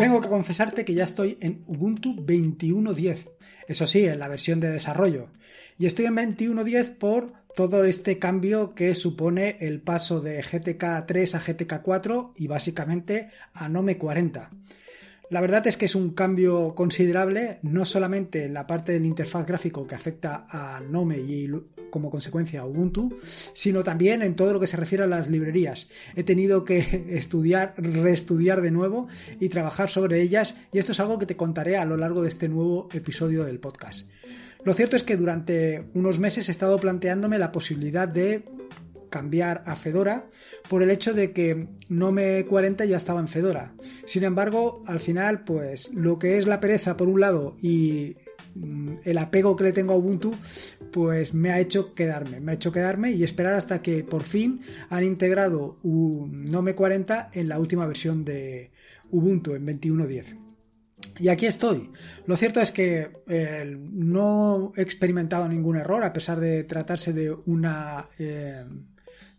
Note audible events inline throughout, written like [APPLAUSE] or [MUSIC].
Tengo que confesarte que ya estoy en Ubuntu 21.10, eso sí, en la versión de desarrollo. Y estoy en 21.10 por todo este cambio que supone el paso de GTK 3 a GTK 4 y básicamente a Nome 40. La verdad es que es un cambio considerable, no solamente en la parte del interfaz gráfico que afecta a Nome y como consecuencia a Ubuntu, sino también en todo lo que se refiere a las librerías. He tenido que [LAUGHS] estudiar, reestudiar de nuevo y trabajar sobre ellas, y esto es algo que te contaré a lo largo de este nuevo episodio del podcast. Lo cierto es que durante unos meses he estado planteándome la posibilidad de cambiar a Fedora por el hecho de que Nome 40 ya estaba en Fedora. Sin embargo, al final, pues lo que es la pereza por un lado y mm, el apego que le tengo a Ubuntu, pues me ha hecho quedarme, me ha hecho quedarme y esperar hasta que por fin han integrado Nome 40 en la última versión de Ubuntu, en 21.10. Y aquí estoy. Lo cierto es que eh, no he experimentado ningún error, a pesar de tratarse de una eh,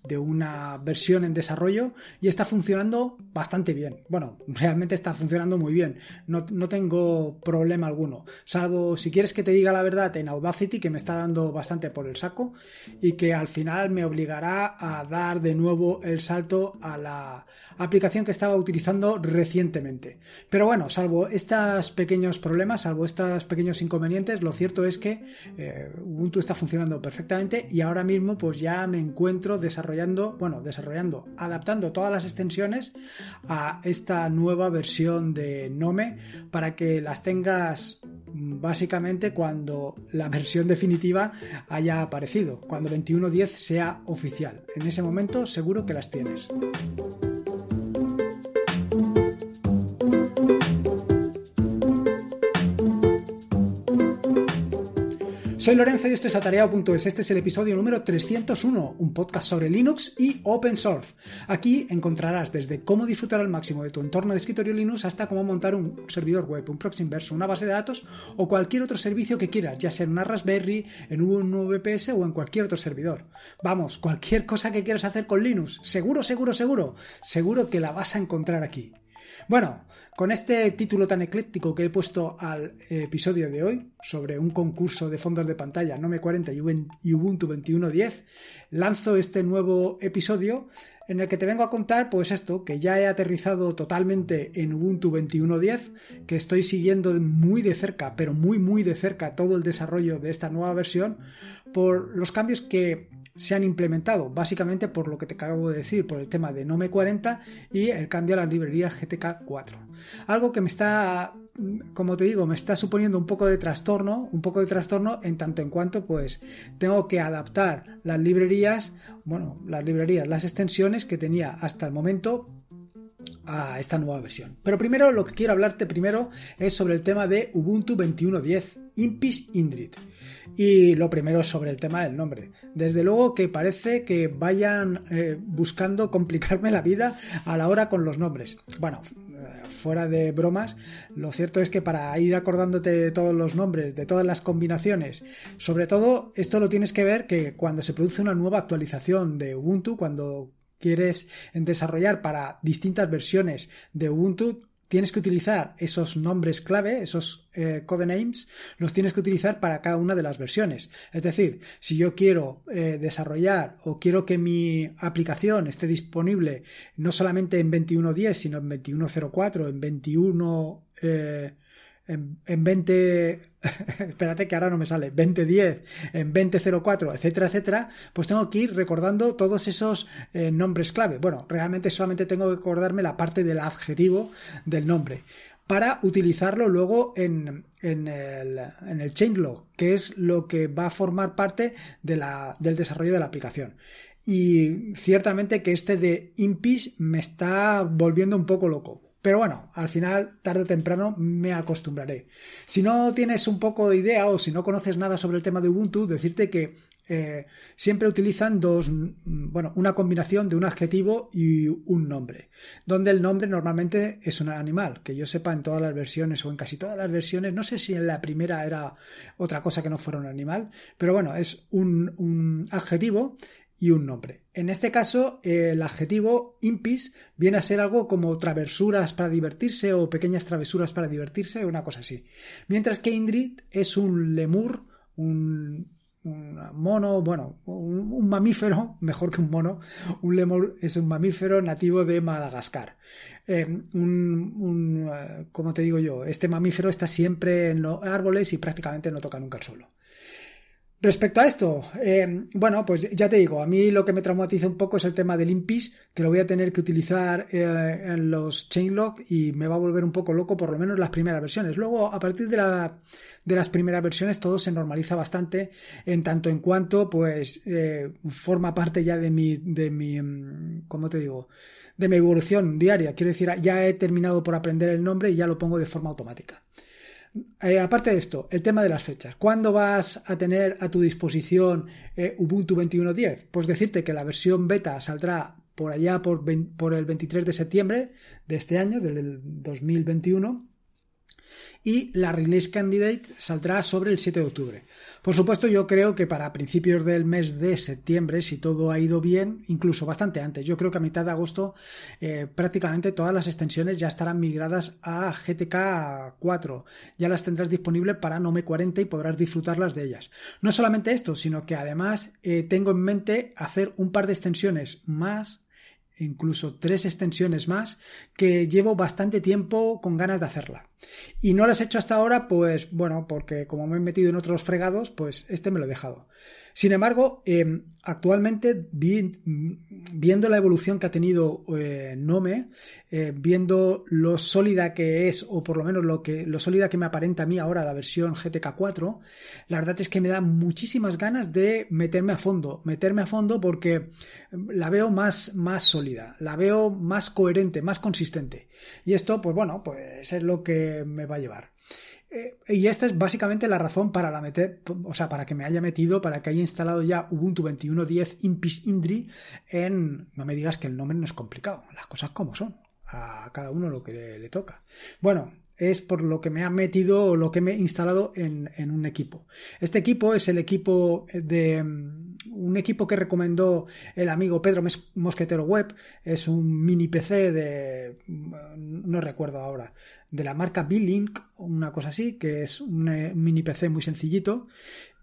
de una versión en desarrollo y está funcionando bastante bien. Bueno, [LAUGHS] realmente está funcionando muy bien. No, tengo problema alguno. Salvo si quieres que te diga la verdad en Audacity, que me está dando bastante por el saco y que al final me obligará a dar de nuevo el salto a la aplicación que estaba utilizando recientemente. Pero bueno, salvo estos pequeños problemas, salvo estos pequeños inconvenientes, lo cierto es que eh, Ubuntu está funcionando perfectamente y ahora mismo pues ya me encuentro desarrollando, bueno, desarrollando, adaptando todas las extensiones a esta nueva versión de Nome para que las tengas mm, básicamente cuando la versión definitiva haya aparecido, cuando 21.10 sea oficial. En ese momento seguro que las tienes. Soy Lorenzo y esto es atareado.es. Este es el episodio número 301, un podcast sobre Linux y open source. Aquí encontrarás desde cómo disfrutar al máximo de tu entorno de escritorio Linux hasta cómo montar un servidor web, un proxy inverso, una base de datos o cualquier otro servicio que quieras, ya sea en una Raspberry, en un VPS e o en cualquier otro servidor. Vamos, cualquier cosa que quieras hacer con Linux, seguro, seguro, seguro, seguro que la vas a encontrar aquí. Bueno, con este título tan ecléctico que he puesto al episodio de hoy sobre un concurso de fondos de pantalla Nome 40 y Ubuntu 21.10, lanzo este nuevo episodio en el que te vengo a contar pues esto, que ya he aterrizado totalmente en Ubuntu 21.10, que estoy siguiendo muy de cerca, pero muy muy de cerca todo el desarrollo de esta nueva versión por los cambios que se han implementado, básicamente por lo que te acabo de decir, por el tema de Nome 40 y el cambio a las librerías GTK 4. Algo que me está, mm, como te digo, me está suponiendo un poco de trastorno, un poco de trastorno en tanto en cuanto pues tengo que adaptar las librerías, bueno, las librerías, las extensiones que tenía hasta el momento esta nueva versión. Pero primero lo que quiero hablarte primero es sobre el tema de Ubuntu 21.10, Impish Indrid. Y lo primero sobre el tema del nombre. Desde luego que parece que vayan eh, buscando complicarme la vida a la hora con los nombres. Bueno, eh, fuera de bromas, lo cierto es que para ir acordándote de todos los nombres, de todas las combinaciones, sobre todo esto lo tienes que ver que cuando se produce una nueva actualización de Ubuntu, cuando quieres desarrollar para distintas versiones de Ubuntu, tienes que utilizar esos nombres clave, esos eh, codenames, los tienes que utilizar para cada una de las versiones. Es decir, si yo quiero eh, desarrollar o quiero que mi aplicación esté disponible no solamente en 21.10, sino en 21.04, en 21 en, 20, [LAUGHS] espérate que ahora no me sale, 2010, en 2004, etcétera, etcétera, pues tengo que ir recordando todos esos eh, nombres clave. Bueno, realmente solamente tengo que acordarme la parte del adjetivo del nombre para utilizarlo luego en, el, en el changelog, que es lo que va a formar parte de del desarrollo de la aplicación. Y ciertamente que este de Impish me está volviendo un poco loco. Pero bueno, al final, tarde o temprano, me acostumbraré. Si no tienes un poco de idea o si no conoces nada sobre el tema de Ubuntu, decirte que eh, siempre utilizan dos, mm, bueno, una combinación de un adjetivo y un nombre, donde el nombre normalmente es un animal, que yo sepa en todas las versiones o en casi todas las versiones, no sé si en la primera era otra cosa que no fuera un animal, pero bueno, es un adjetivo y un nombre. En este caso, el adjetivo impis viene a ser algo como travesuras para divertirse o pequeñas travesuras para divertirse, una cosa así. Mientras que Indrid es un lemur, un, mono, bueno, un, mamífero, [LAUGHS] mejor que un mono, un lemur es un mamífero nativo de Madagascar. Eh, un, eh, como te digo yo, este mamífero está siempre en los árboles y prácticamente no toca nunca el suelo. Respecto a esto, eh, bueno, pues ya te digo, a mí lo que me traumatiza un poco es el tema del limpis que lo voy a tener que utilizar eh, en los chainlog y me va a volver un poco loco, por lo menos las primeras versiones. Luego, a partir de, las primeras versiones, todo se normaliza bastante, en tanto en cuanto, pues, eh, forma parte ya de mi, de mi, mm, ¿cómo te digo? De mi evolución diaria. Quiero decir, ya he terminado por aprender el nombre y ya lo pongo de forma automática. Eh, aparte de esto, el tema de las fechas. ¿Cuándo vas a tener a tu disposición eh, Ubuntu 21.10? Pues decirte que la versión beta saldrá por allá por, por, el 23 de septiembre de este año, del 2021, y la release candidate saldrá sobre el 7 de octubre. Por supuesto, yo creo que para principios del mes de septiembre, si todo ha ido bien, incluso bastante antes, yo creo que a mitad de agosto eh, prácticamente todas las extensiones ya estarán migradas a GTK 4. Ya las tendrás disponibles para Nome 40 y podrás disfrutarlas de ellas. No solamente esto, sino que además eh, tengo en mente hacer un par de extensiones más incluso tres extensiones más, que llevo bastante tiempo con ganas de hacerla. Y no las he hecho hasta ahora, pues bueno, porque como me he metido en otros fregados, pues este me lo he dejado. Sin embargo, em, actualmente viendo la evolución que ha tenido eh, Nome, eh, viendo lo sólida que es, o por lo menos lo, que, lo sólida que me aparenta a mí ahora la versión GTK4, la verdad es que me da muchísimas ganas de meterme a fondo, meterme a fondo porque em, la veo más, más sólida, la veo más coherente, más consistente. Y esto, pues bueno, pues es lo que me va a llevar. Eh, y esta es básicamente la razón para, la meter, o sea, para que me haya metido, para que haya instalado ya Ubuntu 21.10 Impis Indri en... No me digas que el nombre no es complicado, las cosas como son, a cada uno lo que le, toca. Bueno, es por lo que me ha metido lo que me he instalado en un equipo. Este equipo es el equipo de un equipo que recomendó el amigo Pedro Mosquetero Web. Es un mini PC de. Mm, no recuerdo ahora. de la marca B-Link, una cosa así, que es un eh, mini PC muy sencillito.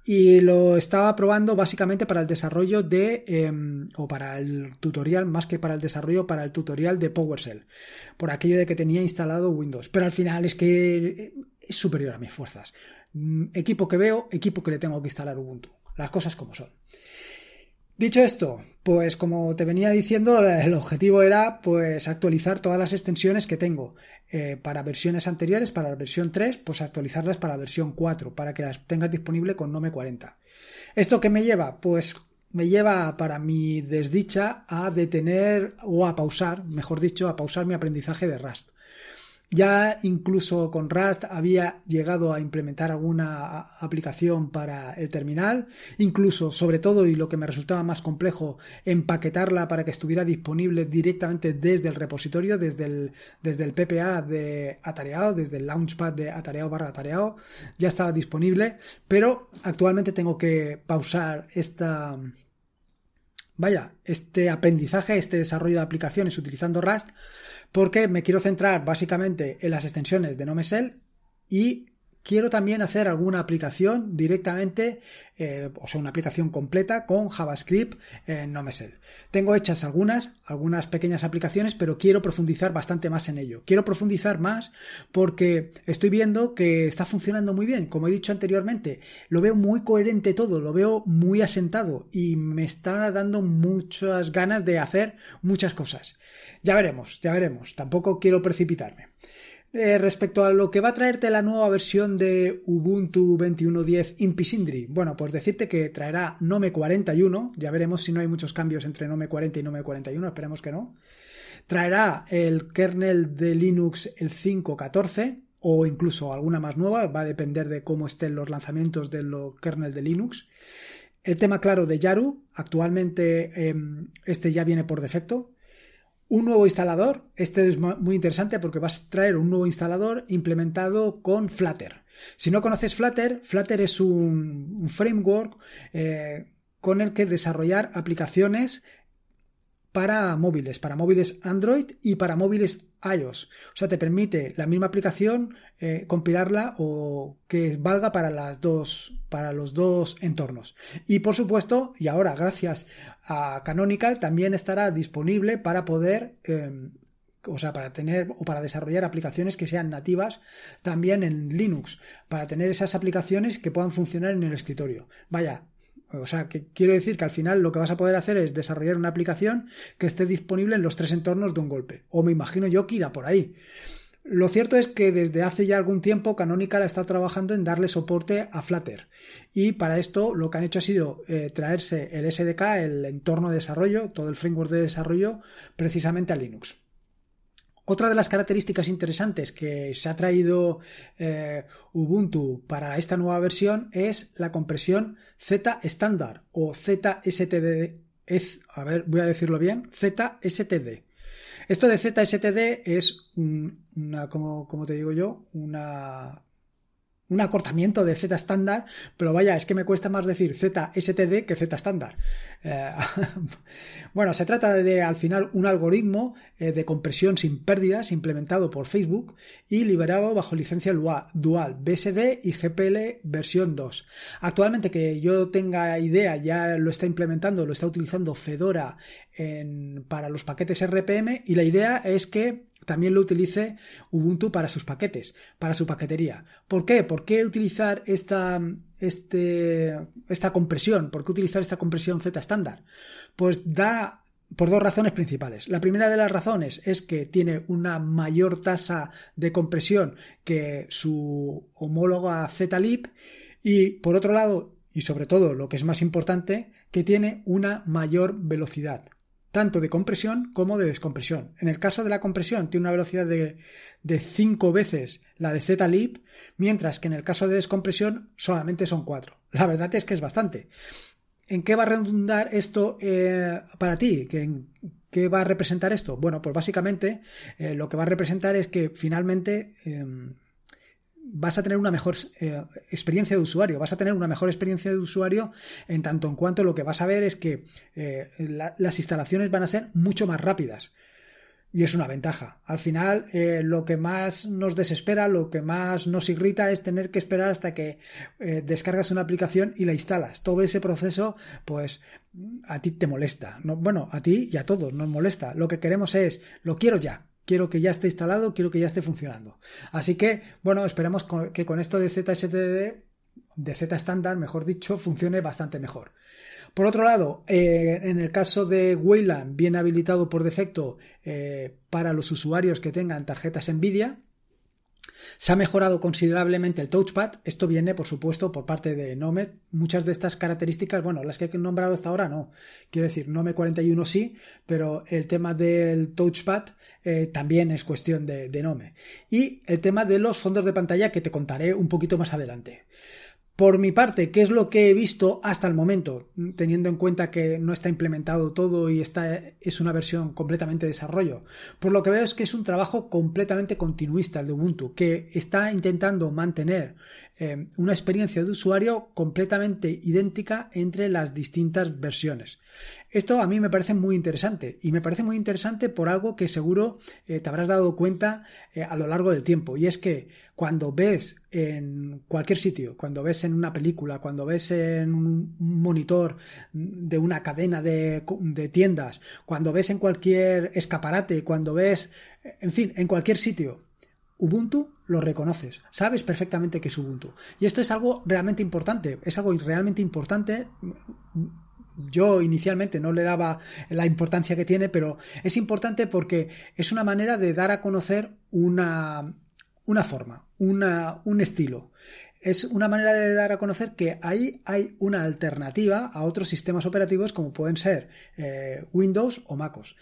Y lo estaba probando básicamente para el desarrollo de. Em, o para el tutorial, más que para el desarrollo, para el tutorial de PowerShell. Por aquello de que tenía instalado Windows. Pero al final es que eh, es superior a mis fuerzas. Mm, equipo que veo, equipo que le tengo que instalar Ubuntu las cosas como son. Dicho esto, pues como te venía diciendo, el objetivo era pues actualizar todas las extensiones que tengo eh, para versiones anteriores, para la versión 3, pues actualizarlas para la versión 4, para que las tengas disponible con Nome 40. ¿Esto qué me lleva? Pues me lleva para mi desdicha a detener o a pausar, mejor dicho, a pausar mi aprendizaje de Rust. Ya incluso con Rust había llegado a implementar alguna aplicación para el terminal, incluso sobre todo y lo que me resultaba más complejo, empaquetarla para que estuviera disponible directamente desde el repositorio, desde el, desde el PPA de Atareado, desde el Launchpad de Atareado barra Atareado, ya estaba disponible, pero actualmente tengo que pausar esta, vaya, este aprendizaje, este desarrollo de aplicaciones utilizando Rust porque me quiero centrar básicamente en las extensiones de NoMesel y quiero también hacer alguna aplicación directamente, eh, o sea, una aplicación completa con JavaScript en NoMesel. Tengo hechas algunas, algunas pequeñas aplicaciones, pero quiero profundizar bastante más en ello. Quiero profundizar más porque estoy viendo que está funcionando muy bien. Como he dicho anteriormente, lo veo muy coherente todo, lo veo muy asentado y me está dando muchas ganas de hacer muchas cosas. Ya veremos, ya veremos. Tampoco quiero precipitarme. Eh, respecto a lo que va a traerte la nueva versión de Ubuntu 21.10 Impisindri. Bueno, pues decirte que traerá Nome 41, ya veremos si no hay muchos cambios entre Nome 40 y Nome 41, esperemos que no. Traerá el kernel de Linux el 5.14 o incluso alguna más nueva, va a depender de cómo estén los lanzamientos del los kernel de Linux. El tema claro de Yaru, actualmente em, este ya viene por defecto, un nuevo instalador, este es muy interesante porque vas a traer un nuevo instalador implementado con Flutter. Si no conoces Flutter, Flutter es un, framework eh, con el que desarrollar aplicaciones para móviles, para móviles Android y para móviles iOS. O sea, te permite la misma aplicación eh, compilarla o que valga para las dos, para los dos entornos. Y por supuesto, y ahora gracias a Canonical también estará disponible para poder em, o sea, para tener o para desarrollar aplicaciones que sean nativas también en Linux, para tener esas aplicaciones que puedan funcionar en el escritorio. Vaya, o sea, que quiero decir que al final lo que vas a poder hacer es desarrollar una aplicación que esté disponible en los tres entornos de un golpe. O me imagino yo que irá por ahí. Lo cierto es que desde hace ya algún tiempo Canonical está trabajando en darle soporte a Flutter. Y para esto lo que han hecho ha sido eh, traerse el SDK, el entorno de desarrollo, todo el framework de desarrollo, precisamente a Linux. Otra de las características interesantes que se ha traído eh, Ubuntu para esta nueva versión es la compresión Z estándar o ZSTD. a ver, voy a decirlo bien, ZSTD. Esto de ZSTD es una, como, como te digo yo, una un acortamiento de Z estándar, pero vaya, es que me cuesta más decir ZSTD que Z estándar. Eh, [LAUGHS] bueno, se trata de al final un algoritmo eh, de compresión sin pérdidas implementado por Facebook y liberado bajo licencia dual BSD y GPL versión 2. Actualmente que yo tenga idea, ya lo está implementando, lo está utilizando Fedora para los paquetes RPM y la idea es que también lo utilice Ubuntu para sus paquetes, para su paquetería. ¿Por qué? ¿Por qué utilizar esta, este, esta compresión? ¿Por qué utilizar esta compresión Z estándar? Pues da por dos razones principales. La primera de las razones es que tiene una mayor tasa de compresión que su homóloga ZLib y por otro lado, y sobre todo lo que es más importante, que tiene una mayor velocidad tanto de compresión como de descompresión. En el caso de la compresión tiene una velocidad de, de 5 veces la de ZLip, mientras que en el caso de descompresión solamente son 4. La verdad es que es bastante. ¿En qué va a redundar esto eh, para ti? ¿Qué, va a representar esto? Bueno, pues básicamente eh, lo que va a representar es que finalmente... Em, vas a tener una mejor eh, experiencia de usuario. Vas a tener una mejor experiencia de usuario en tanto en cuanto lo que vas a ver es que eh, las instalaciones van a ser mucho más rápidas. Y es una ventaja. Al final, eh, lo que más nos desespera, lo que más nos irrita es tener que esperar hasta que descargas una aplicación y la instalas. Todo ese proceso, pues, a ti te molesta. bueno, a ti y a todos nos molesta. Lo que queremos es, lo quiero ya quiero que ya esté instalado, quiero que ya esté funcionando. Así que, bueno, esperamos que con esto de ZSTD, de Z estándar, mejor dicho, funcione bastante mejor. Por otro lado, eh, en el caso de Wayland, viene habilitado por defecto eh, para los usuarios que tengan tarjetas Nvidia, se ha mejorado considerablemente el touchpad. Esto viene, por supuesto, por parte de Nome. Muchas de estas características, bueno, las que he nombrado hasta ahora no. Quiero decir, Nome 41 sí, pero el tema del touchpad eh, también es cuestión de, de Nome. Y el tema de los fondos de pantalla que te contaré un poquito más adelante. Por mi parte, ¿qué es lo que he visto hasta el momento? Teniendo en cuenta que no está implementado todo y es una versión completamente de desarrollo. Por lo que veo es que es un trabajo completamente continuista el de Ubuntu, que está intentando mantener em, una experiencia de usuario completamente idéntica entre las distintas versiones. Esto a mí me parece muy interesante y me parece muy interesante por algo que seguro eh, te habrás dado cuenta eh, a lo largo del tiempo y es que cuando ves en cualquier sitio, cuando ves en una película, cuando ves en un monitor de una cadena de, de tiendas, cuando ves en cualquier escaparate, cuando ves, en fin, en cualquier sitio, Ubuntu lo reconoces, sabes perfectamente que es Ubuntu. Y esto es algo realmente importante, es algo realmente importante yo inicialmente no le daba la importancia que tiene, pero es importante porque es una manera de dar a conocer una, forma, un estilo. Es una manera de dar a conocer que ahí hay una alternativa a otros sistemas operativos como pueden ser eh, Windows o MacOS.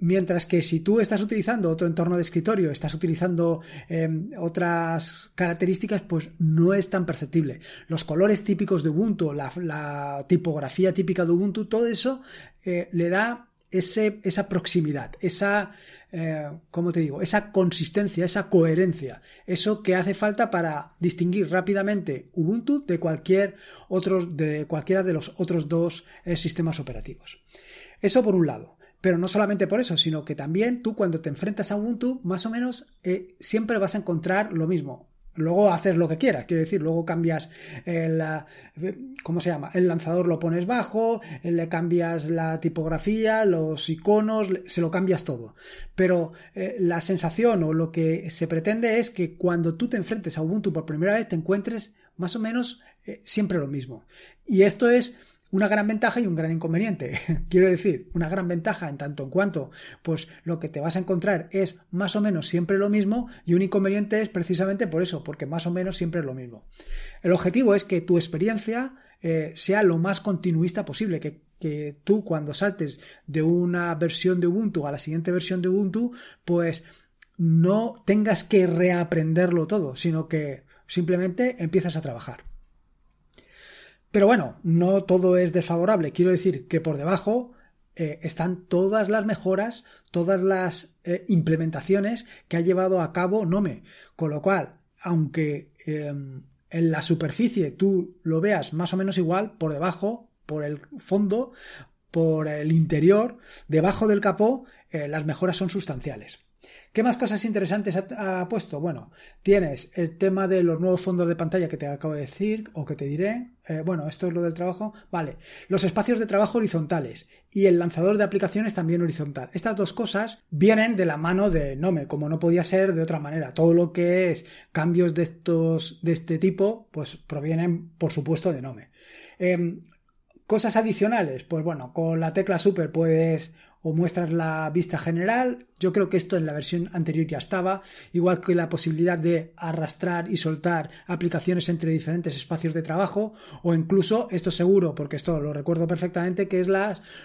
Mientras que si tú estás utilizando otro entorno de escritorio, estás utilizando em, otras características, pues no es tan perceptible. Los colores típicos de Ubuntu, la, tipografía típica de Ubuntu, todo eso eh, le da esa proximidad, esa, eh, te digo? Esa consistencia, esa coherencia, eso que hace falta para distinguir rápidamente Ubuntu de cualquier otro, de cualquiera de los otros dos eh, sistemas operativos. Eso por un lado. Pero no solamente por eso, sino que también tú cuando te enfrentas a Ubuntu, más o menos eh, siempre vas a encontrar lo mismo. Luego haces lo que quieras, quiero decir, luego cambias el, ¿cómo se llama? El lanzador lo pones bajo, eh, le cambias la tipografía, los iconos, se lo cambias todo. Pero eh, la sensación o lo que se pretende es que cuando tú te enfrentes a Ubuntu por primera vez te encuentres más o menos siempre lo mismo. Y esto es una gran ventaja y un gran inconveniente. [LAUGHS] Quiero decir, una gran ventaja en tanto en cuanto, pues lo que te vas a encontrar es más o menos siempre lo mismo y un inconveniente es precisamente por eso, porque más o menos siempre es lo mismo. El objetivo es que tu experiencia eh, sea lo más continuista posible, que, que tú cuando saltes de una versión de Ubuntu a la siguiente versión de Ubuntu, pues no tengas que reaprenderlo todo, sino que simplemente empiezas a trabajar. Pero bueno, no todo es desfavorable. Quiero decir que por debajo eh, están todas las mejoras, todas las eh, implementaciones que ha llevado a cabo Nome. Con lo cual, aunque em, en la superficie tú lo veas más o menos igual, por debajo, por el fondo, por el interior, debajo del capó, eh, las mejoras son sustanciales. ¿Qué más cosas interesantes ha, puesto? Bueno, tienes el tema de los nuevos fondos de pantalla que te acabo de decir o que te diré. Eh, bueno, esto es lo del trabajo. Vale, los espacios de trabajo horizontales y el lanzador de aplicaciones también horizontal. Estas dos cosas vienen de la mano de Nome, como no podía ser de otra manera. Todo lo que es cambios de, estos, de este tipo, pues provienen, por supuesto, de Nome. Em, cosas adicionales, pues bueno, con la tecla super puedes o muestras la vista general. Yo creo que esto en la versión anterior ya estaba, igual que la posibilidad de arrastrar y soltar aplicaciones entre diferentes espacios de trabajo o incluso, esto seguro, porque esto lo recuerdo perfectamente, que es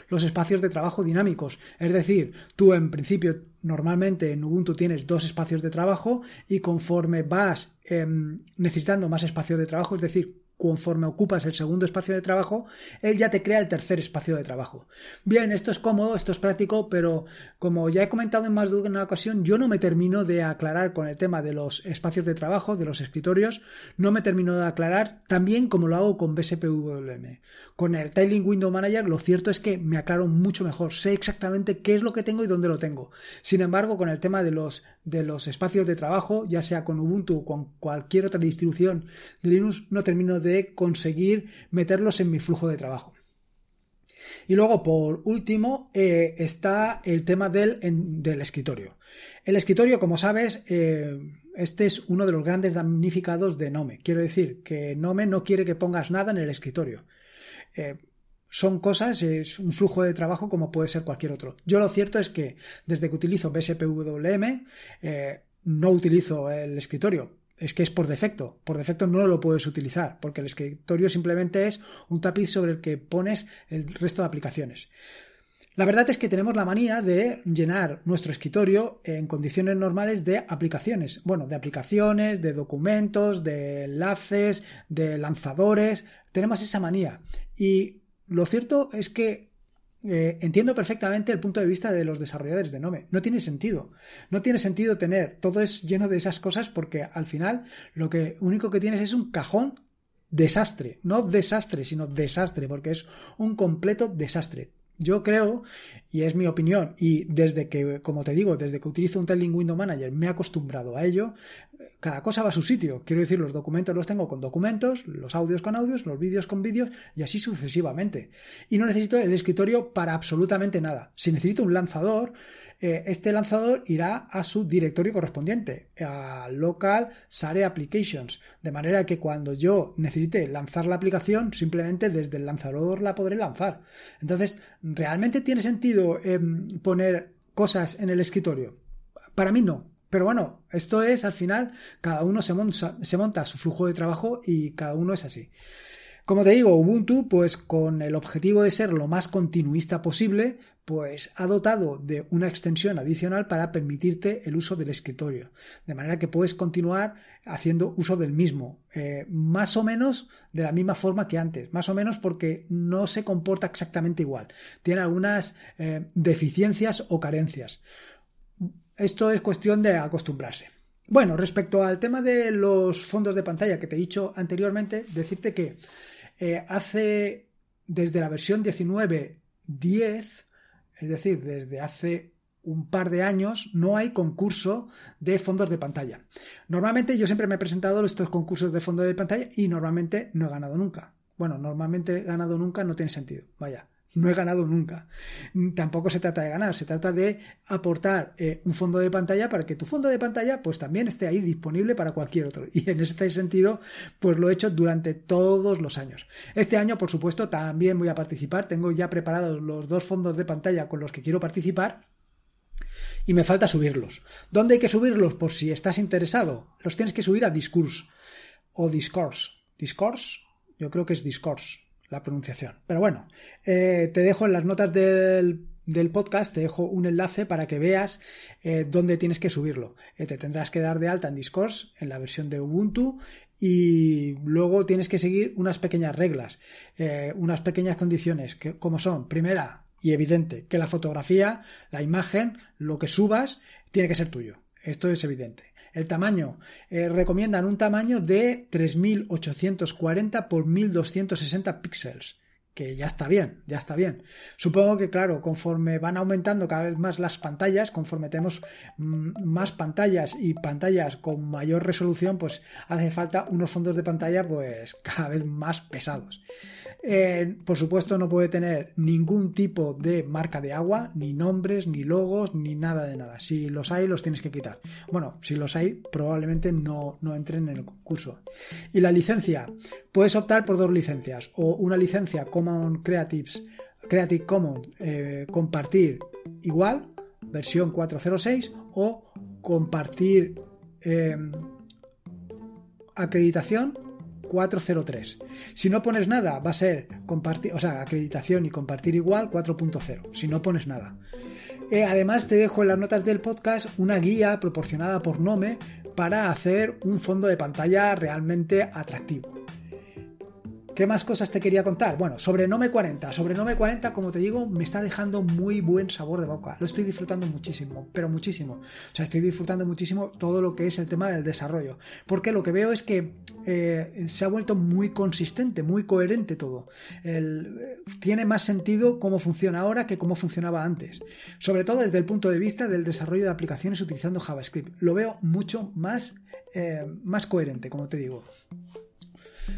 los espacios de trabajo dinámicos. Es decir, tú en principio normalmente en Ubuntu tienes dos espacios de trabajo y conforme vas em, necesitando más espacios de trabajo, es decir, conforme ocupas el segundo espacio de trabajo, él ya te crea el tercer espacio de trabajo. Bien, esto es cómodo, esto es práctico, pero como ya he comentado en más de una ocasión, yo no me termino de aclarar con el tema de los espacios de trabajo, de los escritorios, no me termino de aclarar también como lo hago con BSPWM. Con el Tiling Window Manager lo cierto es que me aclaro mucho mejor, sé exactamente qué es lo que tengo y dónde lo tengo. Sin embargo, con el tema de los, de los espacios de trabajo, ya sea con Ubuntu o con cualquier otra distribución de Linux, no termino de conseguir meterlos en mi flujo de trabajo. Y luego, por último, eh, está el tema del, escritorio. El escritorio, como sabes, eh, este es uno de los grandes damnificados de Nome. Quiero decir que Nome no quiere que pongas nada en el escritorio. Eh, son cosas, es un flujo de trabajo como puede ser cualquier otro. Yo lo cierto es que desde que utilizo BSPWM, no utilizo el escritorio es que es por defecto. Por defecto no lo puedes utilizar, porque el escritorio simplemente es un tapiz sobre el que pones el resto de aplicaciones. La verdad es que tenemos la manía de llenar nuestro escritorio en condiciones normales de aplicaciones. Bueno, de aplicaciones, de documentos, de enlaces, de lanzadores. Tenemos esa manía. Y lo cierto es que eh, entiendo perfectamente el punto de vista de los desarrolladores de Nome. No tiene sentido. No tiene sentido tener todo es lleno de esas cosas porque al final lo que único que tienes es un cajón desastre. No desastre, sino desastre, porque es un completo desastre. Yo creo, y es mi opinión, y desde que, como te digo, desde que utilizo un Telling Window Manager me he acostumbrado a ello, eh, cada cosa va a su sitio. Quiero decir, los documentos los tengo con documentos, los audios con audios, los vídeos con vídeos, y así sucesivamente. Y no necesito el escritorio para absolutamente nada. Si necesito un lanzador, eh, este lanzador irá a su directorio correspondiente, a local Sare Applications, de manera que cuando yo necesite lanzar la aplicación, simplemente desde el lanzador la podré lanzar. Entonces, ¿realmente tiene sentido em, poner cosas en el escritorio? Para mí no, pero bueno, esto es al final, cada uno se monta, se monta, su flujo de trabajo y cada uno es así. Como te digo, Ubuntu, pues con el objetivo de ser lo más continuista posible, pues ha dotado de una extensión adicional para permitirte el uso del escritorio, de manera que puedes continuar haciendo uso del mismo, eh, más o menos de la misma forma que antes, más o menos porque no se comporta exactamente igual, tiene algunas eh, deficiencias o carencias. Esto es cuestión de acostumbrarse. Bueno, respecto al tema de los fondos de pantalla que te he dicho anteriormente, decirte que eh, hace desde la versión 19.10 es decir, desde hace un par de años no hay concurso de fondos de pantalla. Normalmente yo siempre me he presentado a estos concursos de fondos de pantalla y normalmente no he ganado nunca. Bueno, normalmente he ganado nunca no tiene sentido. Vaya, no he ganado nunca. Tampoco se trata de ganar, se trata de aportar eh, un fondo de pantalla para que tu fondo de pantalla pues también esté ahí disponible para cualquier otro. Y en este sentido pues lo he hecho durante todos los años. Este año por supuesto también voy a participar. Tengo ya preparados los dos fondos de pantalla con los que quiero participar y me falta subirlos. ¿Dónde hay que subirlos? Por pues, si estás interesado. Los tienes que subir a Discourse o Discourse. Discourse, yo creo que es Discourse la pronunciación. Pero bueno, eh, te dejo en las notas del, podcast, te dejo un enlace para que veas eh, dónde tienes que subirlo. Eh, te tendrás que dar de alta en Discourse, en la versión de Ubuntu, y luego tienes que seguir unas pequeñas reglas, unas pequeñas condiciones, que, como son, primera y evidente, que la fotografía, la imagen, lo que subas, tiene que ser tuyo. Esto es evidente. El tamaño. Eh, recomiendan un tamaño de 3840 por 1260 píxeles que ya está bien, ya está bien. Supongo que, claro, conforme van aumentando cada vez más las pantallas, conforme tenemos mm, más pantallas y pantallas con mayor resolución, pues hace falta unos fondos de pantalla pues cada vez más pesados. Eh, por supuesto, no puede tener ningún tipo de marca de agua, ni nombres, ni logos, ni nada de nada. Si los hay, los tienes que quitar. Bueno, si los hay, probablemente no, entren en el concurso. Y la licencia. Puedes optar por dos licencias. O una licencia Creative Commons, eh, compartir igual, versión 406, o compartir em, acreditación si no pones nada, va a ser compartir, o sea, acreditación y compartir igual 4.0, si no pones nada. Eh, además, te dejo en las notas del podcast una guía proporcionada por Nome para hacer un fondo de pantalla realmente atractivo. ¿Qué más cosas te quería contar? Bueno, sobre Nome 40. Sobre Nome 40, como te digo, me está dejando muy buen sabor de boca. Lo estoy disfrutando muchísimo, pero muchísimo. O sea, estoy disfrutando muchísimo todo lo que es el tema del desarrollo. Porque lo que veo es que eh, se ha vuelto muy consistente, muy coherente todo. Eh, tiene más sentido cómo funciona ahora que cómo funcionaba antes. Sobre todo desde el punto de vista del desarrollo de aplicaciones utilizando JavaScript. Lo veo mucho más, eh, más coherente, como te digo.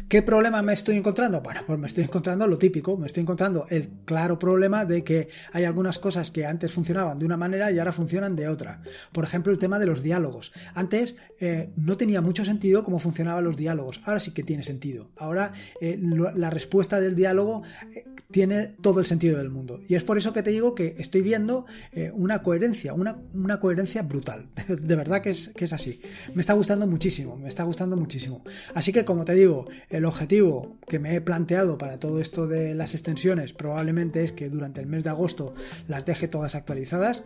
¿Qué problema me estoy encontrando? Bueno, pues me estoy encontrando lo típico, me estoy encontrando el claro problema de que hay algunas cosas que antes funcionaban de una manera y ahora funcionan de otra. Por ejemplo, el tema de los diálogos. Antes eh, no tenía mucho sentido cómo funcionaban los diálogos, ahora sí que tiene sentido. Ahora eh, la respuesta del diálogo eh, tiene todo el sentido del mundo. Y es por eso que te digo que estoy viendo una coherencia, una, coherencia brutal. [LAUGHS] De, verdad que es así. Me está gustando muchísimo, me está gustando muchísimo. Así que como te digo, el objetivo que me he planteado para todo esto de las extensiones probablemente es que durante el mes de agosto las deje todas actualizadas.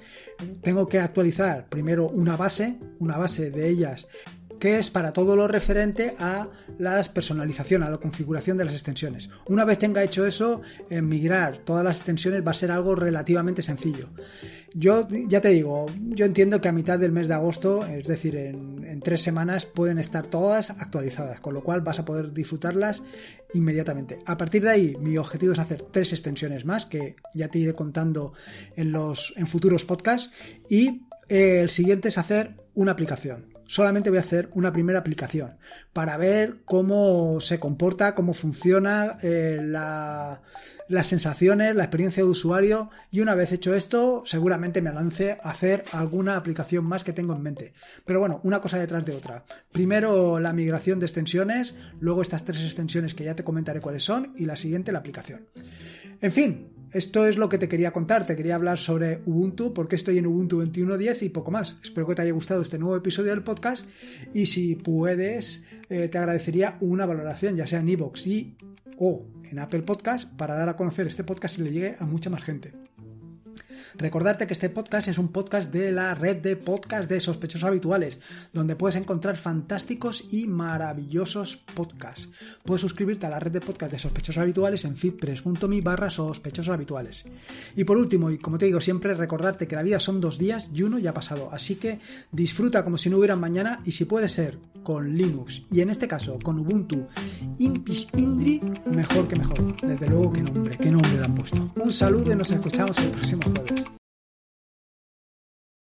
Tengo que actualizar primero una base, una base de ellas que es para todo lo referente a la personalización, a la configuración de las extensiones. Una vez tenga hecho eso, eh, migrar todas las extensiones va a ser algo relativamente sencillo. Yo ya te digo, yo entiendo que a mitad del mes de agosto, es decir, en, tres semanas, pueden estar todas actualizadas, con lo cual vas a poder disfrutarlas inmediatamente. A partir de ahí, mi objetivo es hacer tres extensiones más, que ya te iré contando en, los, en futuros podcasts, y eh, el siguiente es hacer una aplicación solamente voy a hacer una primera aplicación para ver cómo se comporta, cómo funciona eh, las sensaciones, la experiencia de usuario y una vez hecho esto seguramente me lance a hacer alguna aplicación más que tengo en mente. Pero bueno, una cosa detrás de otra. Primero la migración de extensiones, luego estas tres extensiones que ya te comentaré cuáles son y la siguiente la aplicación. En fin, esto es lo que te quería contar. Te quería hablar sobre Ubuntu, porque estoy en Ubuntu 21.10 y poco más. Espero que te haya gustado este nuevo episodio del podcast. Y si puedes, eh, te agradecería una valoración, ya sea en iVoox y o en Apple Podcast, para dar a conocer este podcast y le llegue a mucha más gente. Recordarte que este podcast es un podcast de la red de podcast de sospechosos habituales, donde puedes encontrar fantásticos y maravillosos podcasts. Puedes suscribirte a la red de podcast de sospechosos habituales en fitpress.me barra sospechosos habituales. Y por último, y como te digo siempre, recordarte que la vida son dos días y uno ya ha pasado, así que disfruta como si no hubiera mañana y si puede ser con Linux y en este caso con Ubuntu Impish Indri, mejor que mejor. Desde luego, qué nombre, qué nombre le han puesto. Un saludo y nos escuchamos el próximo jueves.